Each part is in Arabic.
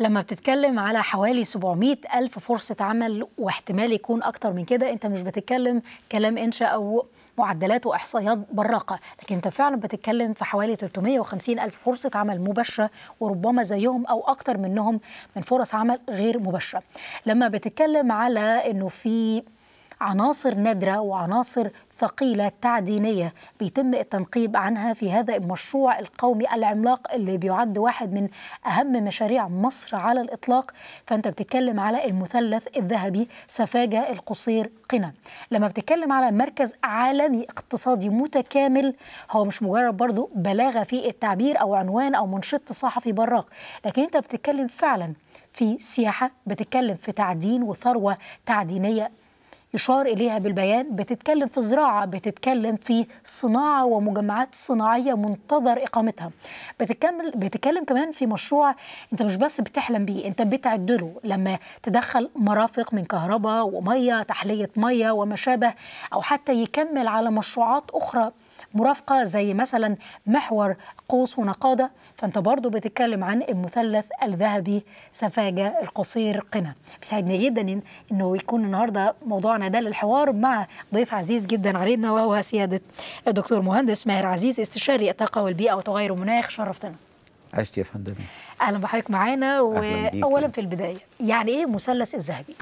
لما بتتكلم على حوالي 700 ألف فرصة عمل واحتمال يكون أكتر من كده أنت مش بتتكلم كلام إنشاء أو معدلات وإحصائيات براقة لكن أنت فعلا بتتكلم في حوالي 350 ألف فرصة عمل مباشرة وربما زيهم أو أكتر منهم من فرص عمل غير مباشرة لما بتتكلم على أنه في عناصر نادرة وعناصر ثقيلة تعدينية بيتم التنقيب عنها في هذا المشروع القومي العملاق اللي بيعد واحد من أهم مشاريع مصر على الإطلاق فأنت بتتكلم على المثلث الذهبي سفاجة القصير قنا لما بتتكلم على مركز عالمي اقتصادي متكامل هو مش مجرد برضو بلاغة في التعبير أو عنوان أو منشط صحفي براق لكن أنت بتتكلم فعلا في سياحة بتتكلم في تعدين وثروة تعدينية يشار إليها بالبيان بتتكلم في زراعة بتتكلم في صناعة ومجمعات صناعية منتظر إقامتها بتتكلم, بتتكلم كمان في مشروع أنت مش بس بتحلم بيه أنت بتعدله لما تدخل مرافق من كهرباء ومية تحلية مية وما شابه أو حتى يكمل على مشروعات أخرى مرافقة زي مثلا محور قوس ونقادة فانت برضو بتتكلم عن المثلث الذهبي سفاجة القصير قنا بيسعدني جدا انه يكون النهاردة موضوعنا ده للحوار مع ضيف عزيز جدا علينا وهو سيادة الدكتور مهندس ماهر عزيز استشاري الطاقة والبيئة وتغير المناخ شرفتنا عشت يا فندم اهلا بحضرتك معانا واولا في البدايه يعني ايه مثلث الذهبي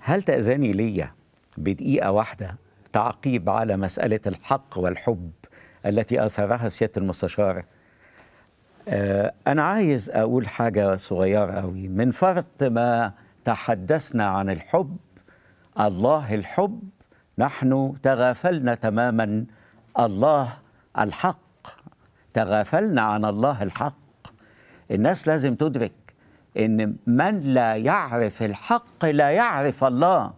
هل تاذني ليا بدقيقه واحده تعقيب على مساله الحق والحب التي اثرها سياده المستشار آه، أنا عايز أقول حاجة صغيرة أوي من فرط ما تحدثنا عن الحب الله الحب نحن تغافلنا تماما الله الحق تغافلنا عن الله الحق الناس لازم تدرك ان من لا يعرف الحق لا يعرف الله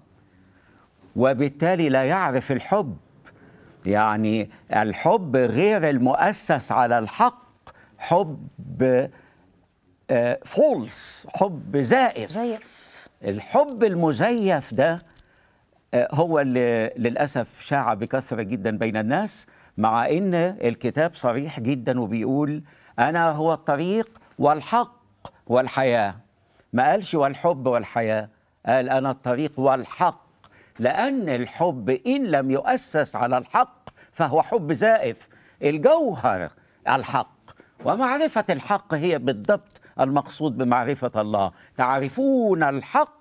وبالتالي لا يعرف الحب يعني الحب غير المؤسس على الحق حب فولس آه، حب زائف زائف الحب المزيف ده آه، هو اللي للأسف شاع بكثرة جدا بين الناس مع أن الكتاب صريح جدا وبيقول أنا هو الطريق والحق والحياة ما قالش والحب والحياة قال أنا الطريق والحق لأن الحب إن لم يؤسس على الحق فهو حب زائف الجوهر الحق ومعرفة الحق هي بالضبط المقصود بمعرفة الله تعرفون الحق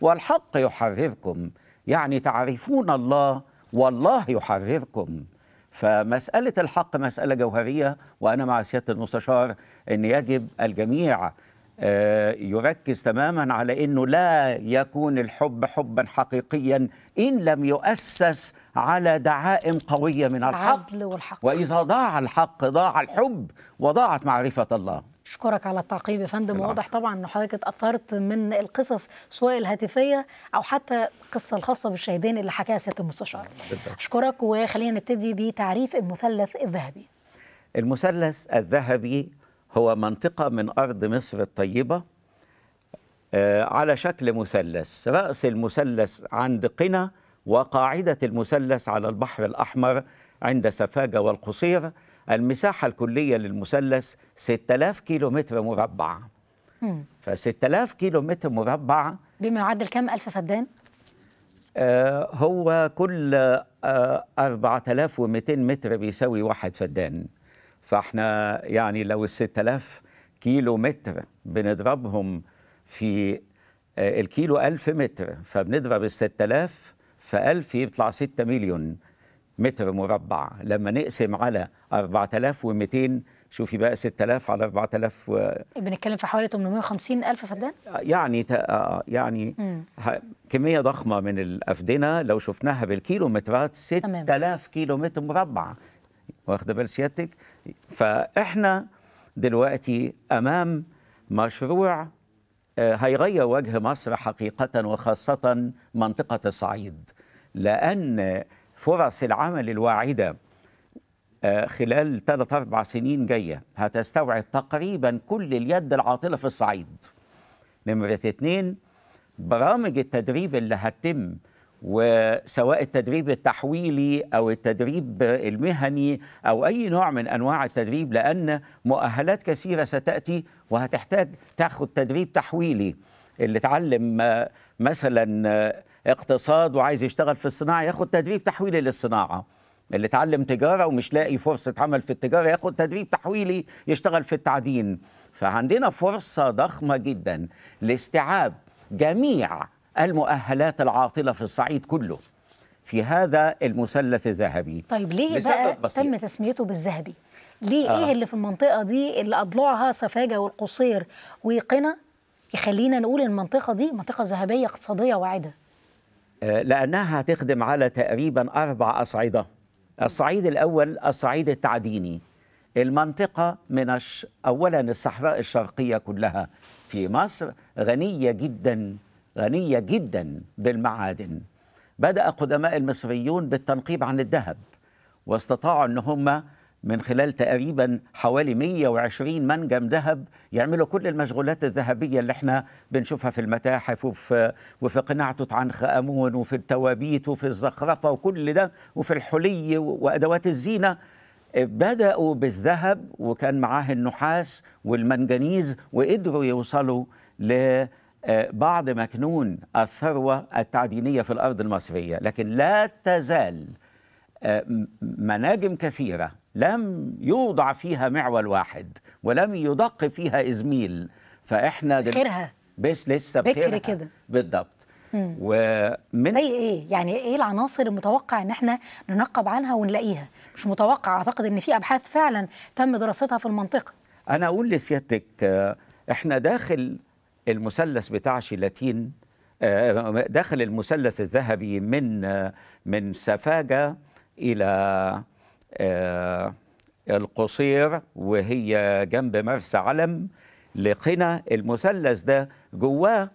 والحق يحرركم يعني تعرفون الله والله يحرركم فمسألة الحق مسألة جوهرية وأنا مع سيادة المستشار أن يجب الجميع آه، يركز تماما على انه لا يكون الحب حبا حقيقيا ان لم يؤسس على دعائم قويه من الحق العدل والحق واذا ضاع الحق ضاع الحب وضاعت معرفه الله اشكرك على التعقيب يا فندم واضح طبعا ان حضرتك اتاثرت من القصص سواء الهاتفيه او حتى القصه الخاصه بالشاهدين اللي حكاها سياده المستشار اشكرك وخلينا نبتدي بتعريف المثلث الذهبي المثلث الذهبي هو منطقة من أرض مصر الطيبة آه، على شكل مثلث رأس المثلث عند قنا وقاعدة المثلث على البحر الأحمر عند سفاجة والقصير المساحة الكلية للمثلث 6000 كيلو متر مربع ف 6000 كيلو متر مربع بما يعادل كم ألف فدان؟ آه، هو كل 4200 آه، متر بيساوي واحد فدان فاحنا يعني لو ال 6000 كيلو متر بنضربهم في آه، الكيلو 1000 متر فبنضرب ال 6000 في 1000 يطلع 6 مليون متر مربع لما نقسم على 4200 شوفي بقى 6000 على 4000 و... بنتكلم في حوالي 850 الف فدان آه، يعني تق... آه، يعني مم. ه... كميه ضخمه من الافدنه لو شفناها بالكيلومترات 6000 كيلو متر مربع واخده بال سيادتك فاحنا دلوقتي امام مشروع آه، هيغير وجه مصر حقيقه وخاصه منطقه الصعيد لان فرص العمل الواعده آه، خلال ثلاث اربع سنين جايه هتستوعب تقريبا كل اليد العاطله في الصعيد نمره اثنين برامج التدريب اللي هتتم وسواء التدريب التحويلي او التدريب المهني او اي نوع من انواع التدريب لان مؤهلات كثيره ستاتي وهتحتاج تاخد تدريب تحويلي اللي اتعلم آه، مثلا آه، اقتصاد وعايز يشتغل في الصناعه ياخد تدريب تحويلي للصناعه اللي اتعلم تجاره ومش لاقي فرصه عمل في التجاره ياخد تدريب تحويلي يشتغل في التعدين فعندنا فرصه ضخمه جدا لاستيعاب جميع المؤهلات العاطله في الصعيد كله في هذا المثلث الذهبي طيب ليه بقى بسيط. تم تسميته بالذهبي ليه آه. ايه اللي في المنطقه دي اللي أضلعها سفاجه والقصير ويقنا يخلينا نقول المنطقه دي منطقه ذهبيه اقتصاديه واعده آه لانها هتخدم على تقريبا اربع اصعده الصعيد الاول الصعيد التعديني المنطقه من اولا الصحراء الشرقيه كلها في مصر غنيه جدا غنية جدا بالمعادن بدأ قدماء المصريون بالتنقيب عن الذهب واستطاعوا أن هم من خلال تقريبا حوالي 120 منجم ذهب يعملوا كل المشغولات الذهبية اللي احنا بنشوفها في المتاحف وفي, وفي قناع توت عنخ آمون وفي التوابيت وفي الزخرفة وكل ده وفي الحلي وأدوات الزينة بدأوا بالذهب وكان معاه النحاس والمنجنيز وقدروا يوصلوا ل آه، بعض مكنون الثروة التعدينية في الأرض المصرية لكن لا تزال آه، مناجم كثيرة لم يوضع فيها معول واحد ولم يدق فيها إزميل فإحنا دل... خيرها بس لسه بكر كده بالضبط ومن زي ايه يعني ايه العناصر المتوقع ان احنا ننقب عنها ونلاقيها مش متوقع اعتقد ان في ابحاث فعلا تم دراستها في المنطقه انا اقول لسيادتك آه، احنا داخل المثلث بتاع شيلاتين آه، دخل المثلث الذهبي من آه، من سفاجة إلى آه، القصير وهي جنب مرسى علم لقنا المثلث ده جواه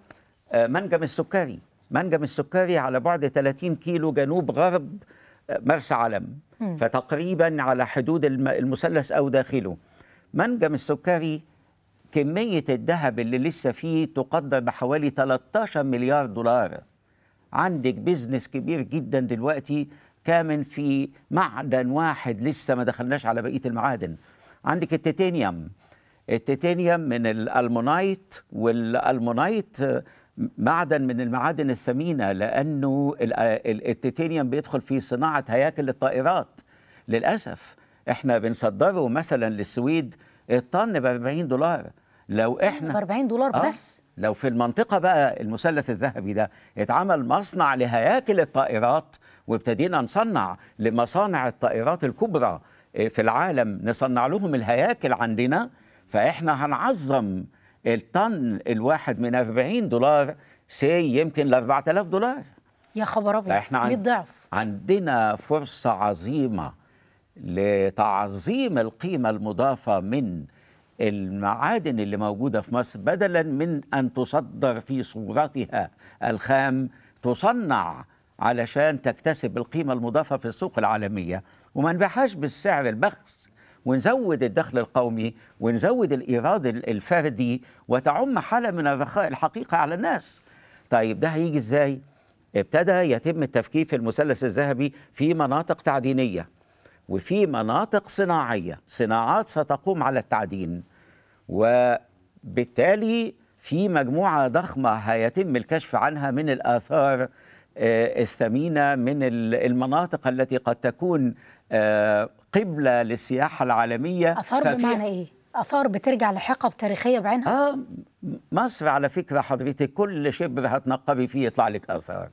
منجم السكري منجم السكري على بعد 30 كيلو جنوب غرب مرسى علم فتقريبا على حدود المثلث أو داخله منجم السكري كمية الذهب اللي لسه فيه تقدر بحوالي 13 مليار دولار عندك بيزنس كبير جدا دلوقتي كامن في معدن واحد لسه ما دخلناش على بقية المعادن عندك التيتانيوم التيتانيوم من الالمونايت والالمونايت معدن من المعادن الثمينة لأنه التيتانيوم بيدخل في صناعة هياكل الطائرات للأسف احنا بنصدره مثلا للسويد الطن ب 40 دولار لو احنا ب 40 دولار آه بس لو في المنطقه بقى المثلث الذهبي ده اتعمل مصنع لهياكل الطائرات وابتدينا نصنع لمصانع الطائرات الكبرى آه، في العالم نصنع لهم الهياكل عندنا فاحنا هنعظم الطن الواحد من 40 دولار سي يمكن ل 4000 دولار يا خبر ابيض فاحنا عن... ضعف عندنا فرصه عظيمه لتعظيم القيمه المضافه من المعادن اللي موجوده في مصر بدلا من ان تصدر في صورتها الخام تصنع علشان تكتسب القيمه المضافه في السوق العالميه وما نبيعهاش بالسعر البخس ونزود الدخل القومي ونزود الايراد الفردي وتعم حاله من الرخاء الحقيقه على الناس. طيب ده هيجي ازاي؟ ابتدى يتم التفكيك في المثلث الذهبي في مناطق تعدينيه وفي مناطق صناعيه صناعات ستقوم على التعدين وبالتالي في مجموعه ضخمه هيتم الكشف عنها من الاثار آه، الثمينه من المناطق التي قد تكون آه، قبله للسياحه العالميه اثار بمعنى ايه؟ اثار بترجع لحقب تاريخيه بعينها؟ اه مصر على فكره حضرتك كل شبر هتنقبي فيه يطلع لك اثار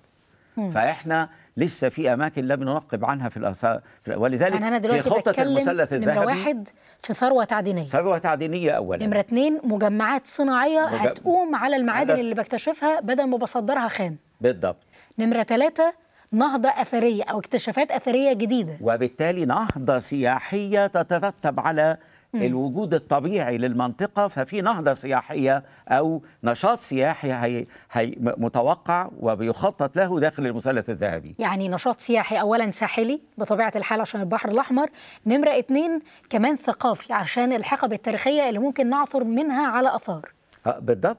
مم. فاحنا لسه في اماكن لم ننقب عنها في الاثار ولذلك يعني انا دلوقتي في خطه المثلث الذهبي نمره واحد في ثروه تعدينيه ثروه تعدينيه اولا نمره اثنين مجمعات صناعيه مجم... هتقوم على المعادن اللي بكتشفها بدل ما بصدرها خام بالضبط نمره ثلاثه نهضة أثرية أو اكتشافات أثرية جديدة وبالتالي نهضة سياحية تترتب على الوجود الطبيعي للمنطقة ففي نهضة سياحية أو نشاط سياحي هي هي متوقع وبيخطط له داخل المثلث الذهبي يعني نشاط سياحي أولا ساحلي بطبيعة الحال عشان البحر الأحمر نمرة اتنين كمان ثقافي عشان الحقب التاريخية اللي ممكن نعثر منها على أثار آه، بالضبط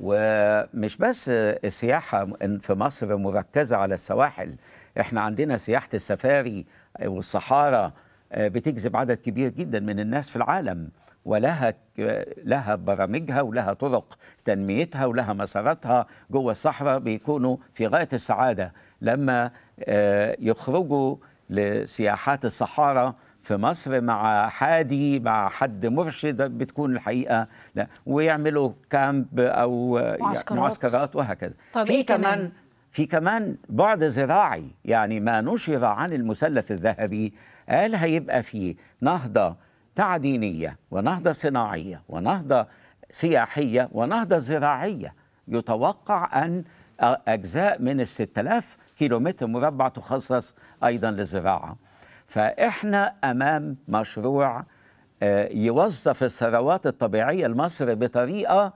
ومش بس السياحة في مصر مركزة على السواحل احنا عندنا سياحة السفاري والصحارى آه، بتجذب عدد كبير جدا من الناس في العالم ولها لها برامجها ولها طرق تنميتها ولها مساراتها جوه الصحراء بيكونوا في غايه السعاده لما آه، يخرجوا لسياحات الصحارى في مصر مع حادي مع حد مرشد بتكون الحقيقه لا ويعملوا كامب او آه، معسكرات, معسكرات وهكذا طيب في إيه كمان في كمان بعد زراعي يعني ما نشر عن المثلث الذهبي قال هيبقى فيه نهضة تعدينية ونهضة صناعية ونهضة سياحية ونهضة زراعية يتوقع أن أجزاء من الستة آلاف كيلومتر مربع تخصص أيضا للزراعة فإحنا أمام مشروع آه، يوظف الثروات الطبيعية لمصر بطريقة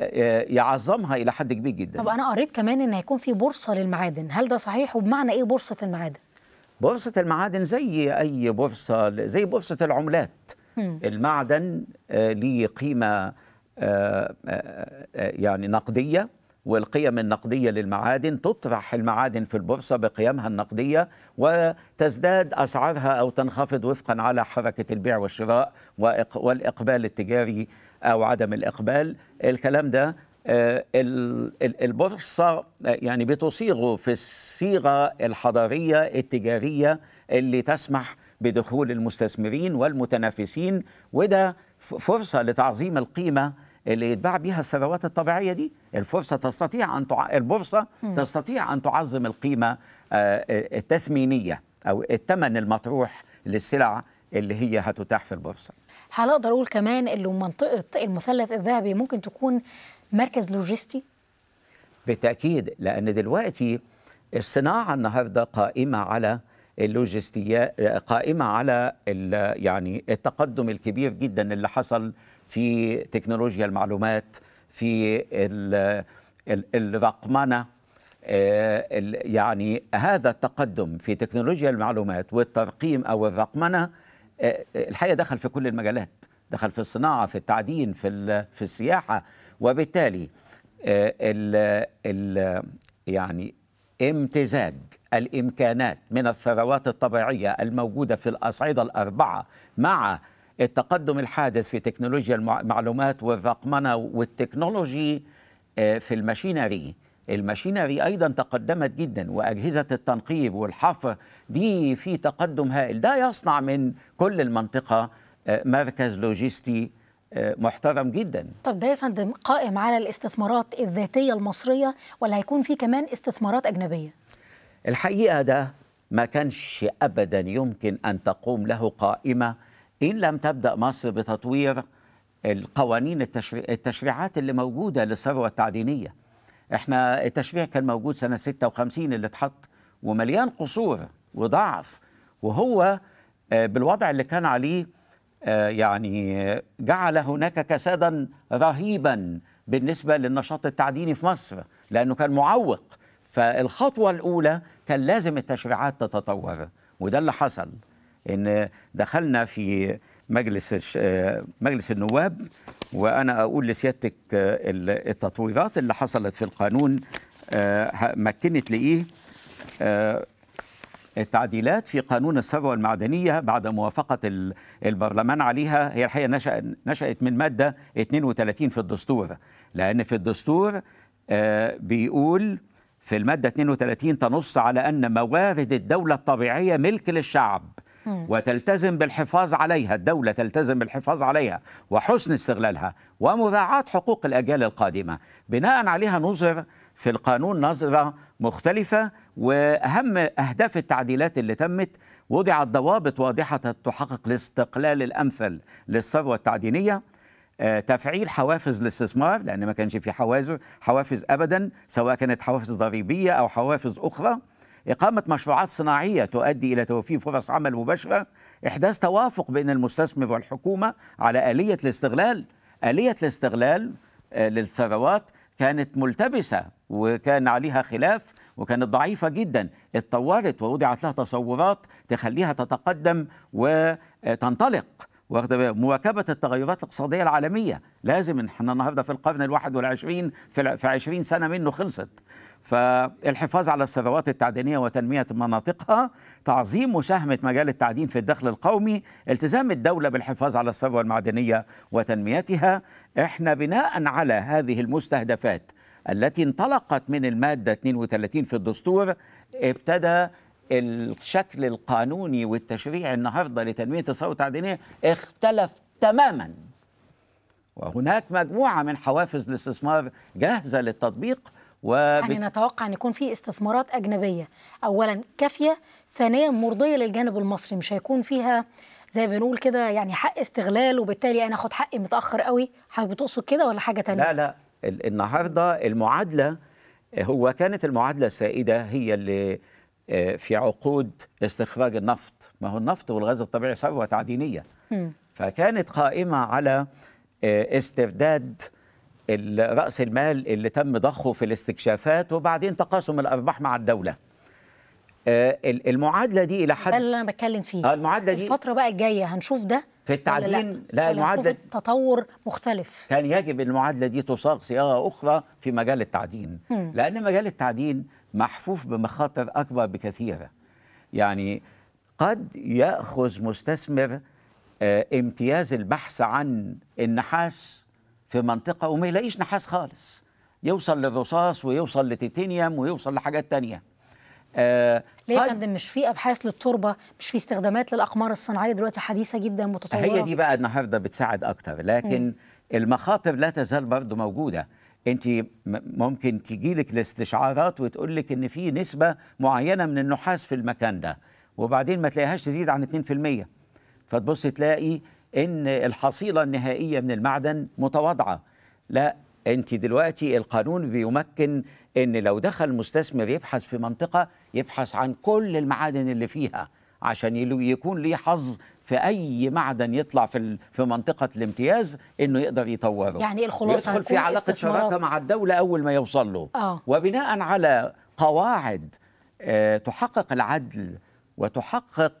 آه، يعظمها الى حد كبير جدا طب انا قريت كمان ان هيكون في بورصه للمعادن هل ده صحيح وبمعنى ايه بورصه المعادن بورصه المعادن زي اي بورصه زي بورصه العملات المعدن آه، ليه قيمه آه، يعني نقديه والقيم النقدية للمعادن تطرح المعادن في البورصة بقيمها النقدية وتزداد أسعارها أو تنخفض وفقا على حركة البيع والشراء والإقبال التجاري او عدم الاقبال الكلام ده آه، البورصه آه، يعني بتصيغه في الصيغه الحضاريه التجاريه اللي تسمح بدخول المستثمرين والمتنافسين وده فرصه لتعظيم القيمه اللي يتباع بها الثروات الطبيعيه دي الفرصه تستطيع ان تع... البورصه م. تستطيع ان تعظم القيمه آه، التثمينيه او الثمن المطروح للسلع اللي هي هتتاح في البورصه هل اقول كمان انه منطقه المثلث الذهبي ممكن تكون مركز لوجستي بالتاكيد لان دلوقتي الصناعه النهارده قائمه على اللوجستيات قائمه على يعني التقدم الكبير جدا اللي حصل في تكنولوجيا المعلومات في الرقمنه آه، يعني هذا التقدم في تكنولوجيا المعلومات والترقيم او الرقمنه آه، آه، الحقيقه دخل في كل المجالات دخل في الصناعه في التعدين في في السياحه وبالتالي آه، ال ال يعني امتزاج الامكانات من الثروات الطبيعيه الموجوده في الاصعده الاربعه مع التقدم الحادث في تكنولوجيا المعلومات والرقمنه والتكنولوجي في الماشينري الماشينري ايضا تقدمت جدا واجهزه التنقيب والحفر دي في تقدم هائل ده يصنع من كل المنطقه آه، مركز لوجستي آه، محترم جدا طب ده يا فندم قائم على الاستثمارات الذاتيه المصريه ولا هيكون في كمان استثمارات اجنبيه الحقيقه ده ما كانش ابدا يمكن ان تقوم له قائمه ان لم تبدا مصر بتطوير القوانين التشريعات اللي موجوده للثروه التعدينيه احنا التشريع كان موجود سنه 56 اللي اتحط ومليان قصور وضعف وهو آه، بالوضع اللي كان عليه آه، يعني آه، جعل هناك كسادا رهيبا بالنسبه للنشاط التعديني في مصر لانه كان معوق فالخطوه الاولى كان لازم التشريعات تتطور وده اللي حصل ان دخلنا في مجلس مجلس النواب وانا اقول لسيادتك آه، التطويرات اللي حصلت في القانون آه، مكنت لايه آه، التعديلات في قانون الثروة المعدنية بعد موافقة البرلمان عليها هي الحقيقة نشأت من مادة 32 في الدستور لأن في الدستور بيقول في المادة 32 تنص على أن موارد الدولة الطبيعية ملك للشعب وتلتزم بالحفاظ عليها الدولة تلتزم بالحفاظ عليها وحسن استغلالها ومذاعاة حقوق الأجيال القادمة بناء عليها نظر في القانون نظرة مختلفة وأهم أهداف التعديلات اللي تمت وضعت ضوابط واضحة تحقق الاستقلال الأمثل للثروة التعدينية آه، تفعيل حوافز الاستثمار لأن ما كانش في حوافز حوافز أبدا سواء كانت حوافز ضريبية أو حوافز أخرى إقامة مشروعات صناعية تؤدي إلى توفير فرص عمل مباشرة إحداث توافق بين المستثمر والحكومة على آلية الاستغلال آلية الاستغلال آه، للثروات كانت ملتبسة وكان عليها خلاف وكانت ضعيفة جدا اتطورت ووضعت لها تصورات تخليها تتقدم وتنطلق مواكبة التغيرات الاقتصادية العالمية لازم احنا النهاردة في القرن الواحد والعشرين في عشرين سنة منه خلصت فالحفاظ على الثروات التعدينيه وتنميه مناطقها، تعظيم مساهمه مجال التعدين في الدخل القومي، التزام الدوله بالحفاظ على الثروه المعدنيه وتنميتها، احنا بناء على هذه المستهدفات التي انطلقت من الماده 32 في الدستور ابتدى الشكل القانوني والتشريعي النهارده لتنميه الثروه التعدينيه اختلف تماما. وهناك مجموعه من حوافز الاستثمار جاهزه للتطبيق وبت... يعني نتوقع ان يكون في استثمارات اجنبيه اولا كافيه ثانيا مرضيه للجانب المصري مش هيكون فيها زي ما بنقول كده يعني حق استغلال وبالتالي انا اخد حقي متاخر قوي حضرتك بتقصد كده ولا حاجه تانية لا لا النهارده المعادله هو كانت المعادله السائده هي اللي آه، في عقود استخراج النفط ما هو النفط والغاز الطبيعي ثروه تعدينيه فكانت قائمه على آه، استرداد رأس المال اللي تم ضخه في الاستكشافات وبعدين تقاسم الأرباح مع الدولة آه، المعادلة دي إلى حد ده اللي أنا بتكلم فيه آه، المعادلة دي الفترة بقى الجاية هنشوف ده في التعدين لا, لا, لا المعادلة تطور مختلف كان يجب المعادلة دي تصاغ صياغة أخرى في مجال التعدين م. لأن مجال التعدين محفوف بمخاطر أكبر بكثيرة يعني قد يأخذ مستثمر آه، امتياز البحث عن النحاس في منطقه وما يلاقيش نحاس خالص يوصل للرصاص ويوصل لتيتانيوم ويوصل لحاجات تانية آه ليه يا فندم مش في ابحاث للتربه مش في استخدامات للاقمار الصناعيه دلوقتي حديثه جدا متطوره هي دي بقى النهارده بتساعد اكتر لكن م. المخاطر لا تزال برضه موجوده انت ممكن تجي لك الاستشعارات وتقول لك ان في نسبه معينه من النحاس في المكان ده وبعدين ما تلاقيهاش تزيد عن 2% فتبص تلاقي ان الحصيله النهائيه من المعدن متواضعه لا انت دلوقتي القانون بيمكن ان لو دخل مستثمر يبحث في منطقه يبحث عن كل المعادن اللي فيها عشان يكون ليه حظ في اي معدن يطلع في في منطقه الامتياز انه يقدر يطوره يعني الخلاصه يدخل في علاقه شراكه مع الدوله اول ما يوصل له آه. وبناء على قواعد آه، تحقق العدل وتحقق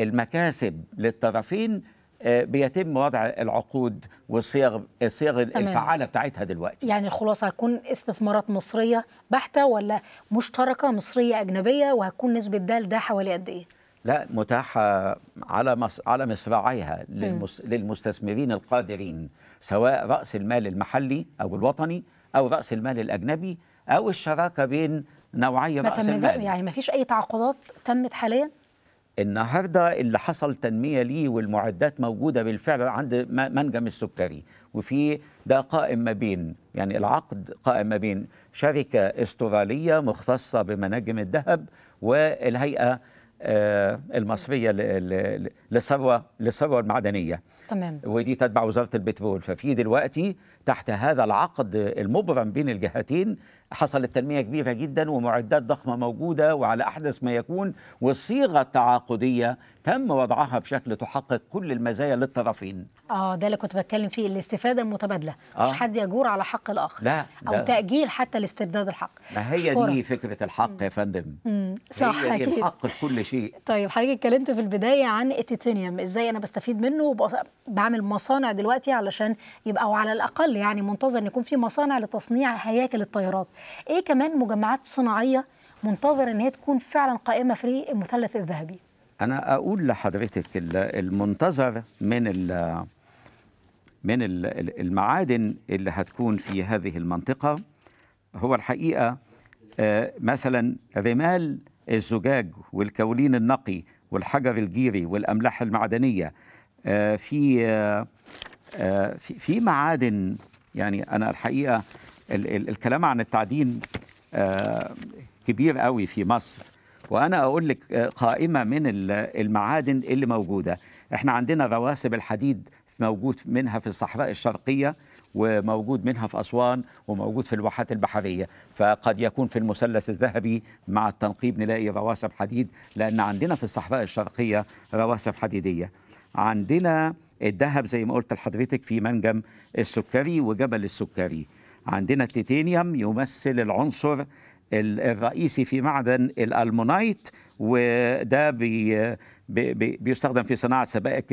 المكاسب للطرفين آه، بيتم وضع العقود والصيغ الصيغ الفعاله بتاعتها دلوقتي يعني الخلاصه هتكون استثمارات مصريه بحته ولا مشتركه مصريه اجنبيه وهتكون نسبه ده ده حوالي قد ايه لا متاحه على مص... على مصراعيها للمس... للمستثمرين القادرين سواء راس المال المحلي او الوطني او راس المال الاجنبي او الشراكه بين نوعيه راس المال يعني ما فيش اي تعاقدات تمت حاليا النهارده اللي حصل تنميه ليه والمعدات موجوده بالفعل عند منجم السكري وفي ده قائم ما بين يعني العقد قائم ما بين شركه استراليه مختصه بمناجم الذهب والهيئه آه، المصريه للثروه للثروه المعدنيه تمام ودي تتبع وزاره البترول ففي دلوقتي تحت هذا العقد المبرم بين الجهتين حصلت تنمية كبيرة جدا ومعدات ضخمة موجودة وعلى أحدث ما يكون والصيغة التعاقدية تم وضعها بشكل تحقق كل المزايا للطرفين اه ده اللي كنت بتكلم فيه الاستفادة المتبادلة آه. مش حد يجور على حق الآخر لا ده. أو تأجيل حتى لاسترداد الحق ما هي شكرا. دي فكرة الحق يا فندم صح هي دي الحق في كل شيء طيب حضرتك اتكلمت في البداية عن التيتانيوم ازاي أنا بستفيد منه وبعمل مصانع دلوقتي علشان يبقى أو على الأقل يعني منتظر أن يكون في مصانع لتصنيع هياكل الطيارات ايه كمان مجمعات صناعيه منتظر ان هي تكون فعلا قائمه في المثلث الذهبي انا اقول لحضرتك المنتظر من ال من المعادن اللي هتكون في هذه المنطقه هو الحقيقه آه، مثلا رمال الزجاج والكولين النقي والحجر الجيري والاملاح المعدنيه آه، آه، في في معادن يعني انا الحقيقه ال ال الكلام عن التعدين آه، كبير قوي في مصر وانا اقول لك آه، قائمه من المعادن اللي موجوده احنا عندنا رواسب الحديد موجود منها في الصحراء الشرقيه وموجود منها في اسوان وموجود في الواحات البحريه فقد يكون في المثلث الذهبي مع التنقيب نلاقي رواسب حديد لان عندنا في الصحراء الشرقيه رواسب حديديه عندنا الذهب زي ما قلت لحضرتك في منجم السكري وجبل السكري عندنا التيتانيوم يمثل العنصر الرئيسي في معدن الالمونايت وده بي بي بيستخدم في صناعه سبائك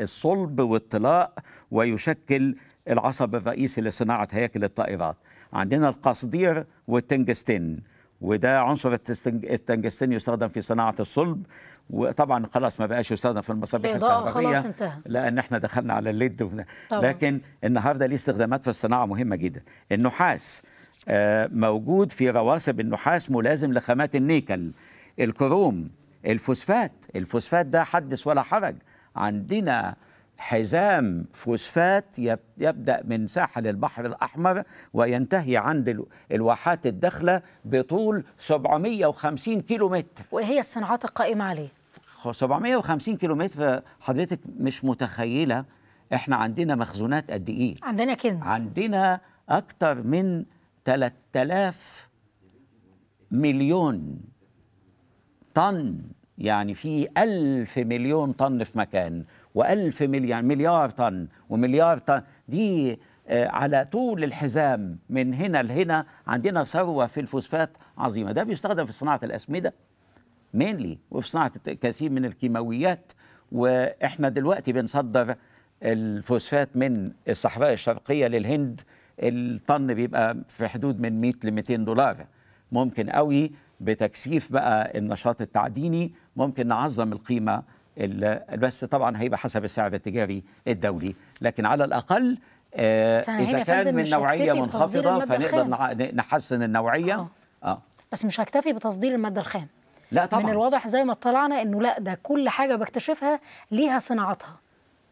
الصلب والطلاء ويشكل العصب الرئيسي لصناعه هياكل الطائرات عندنا القصدير والتنجستين وده عنصر التنجستين يستخدم في صناعه الصلب وطبعا خلاص ما بقاش يستخدم في المصابيح الكهربائيه انتهى لان احنا دخلنا على الليد لكن النهارده ليه استخدامات في الصناعه مهمه جدا النحاس آه، موجود في رواسب النحاس ملازم لخامات النيكل الكروم الفوسفات الفوسفات ده حدث ولا حرج عندنا حزام فوسفات يبدا من ساحل البحر الاحمر وينتهي عند الواحات الداخله بطول 750 كيلو متر وهي الصناعات القائمه عليه 750 كيلو متر حضرتك مش متخيله احنا عندنا مخزونات قد ايه عندنا كنز عندنا اكتر من 3000 مليون طن يعني في ألف مليون طن في مكان و1000 مليار مليار طن ومليار طن دي آه، على طول الحزام من هنا لهنا عندنا ثروة في الفوسفات عظيمة ده بيستخدم في صناعة الأسمدة مينلي وفي صناعة كثير من الكيماويات وإحنا دلوقتي بنصدر الفوسفات من الصحراء الشرقية للهند الطن بيبقى في حدود من 100 ل 200 دولار ممكن قوي بتكثيف بقى النشاط التعديني ممكن نعظم القيمة بس طبعا هيبقى حسب السعر التجاري الدولي لكن على الاقل آه، اذا كان من نوعيه منخفضه فنقدر نحسن النوعيه آه. اه بس مش هكتفي بتصدير الماده الخام لا طبعا من الواضح زي ما اطلعنا انه لا ده كل حاجه بكتشفها ليها صناعتها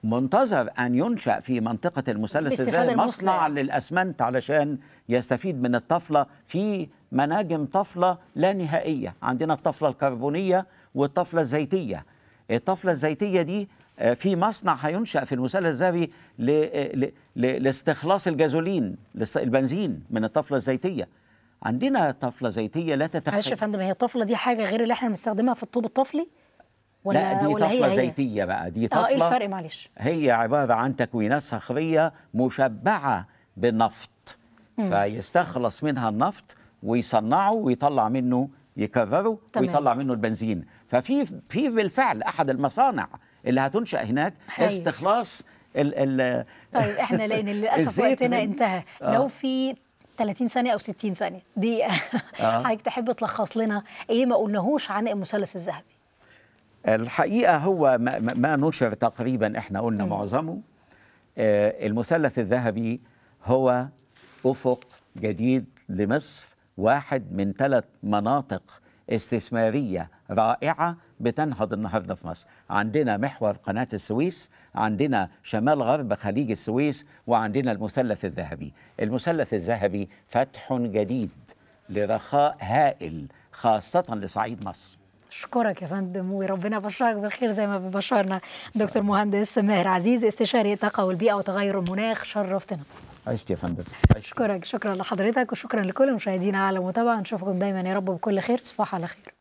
منتظر ان ينشا في منطقه المثلث الذهبي مصنع للاسمنت علشان يستفيد من الطفله في مناجم طفله لا نهائيه عندنا الطفله الكربونيه والطفله الزيتيه الطفله الزيتيه دي آه، في مصنع هينشا في المثلث الذهبي آه، لاستخلاص الجازولين البنزين من الطفله الزيتيه عندنا طفله زيتيه لا تتخيل معلش يا فندم هي الطفله دي حاجه غير اللي احنا بنستخدمها في الطوب الطفلي ولا لا دي ولا طفله هي زيتيه هي؟ بقى دي طفله اه ايه الفرق معلش هي عباره عن تكوينات صخريه مشبعه بالنفط مم. فيستخلص منها النفط ويصنعه ويطلع منه يكرره ويطلع منه البنزين ففي في بالفعل احد المصانع اللي هتنشا هناك حقيقي. استخلاص ال ال طيب احنا لان للاسف وقتنا انتهى آه. لو في 30 ثانية أو 60 ثانية دقيقة آه. حضرتك تحب تلخص لنا إيه ما قلناهوش عن المثلث الذهبي الحقيقة هو ما, ما نشر تقريبا إحنا قلنا م. معظمه آه المثلث الذهبي هو أفق جديد لمصر واحد من ثلاث مناطق استثماريه رائعه بتنهض النهارده في مصر عندنا محور قناه السويس عندنا شمال غرب خليج السويس وعندنا المثلث الذهبي المثلث الذهبي فتح جديد لرخاء هائل خاصه لصعيد مصر اشكرك يا فندم وربنا يبشرك بالخير زي ما ببشرنا دكتور مهندس ماهر عزيز استشاري الطاقه والبيئه وتغير المناخ شرفتنا عشت يا فندم اشكرك شكرا لحضرتك وشكرا لكل المشاهدين على المتابعه نشوفكم دايما يا رب بكل خير تصبحوا على خير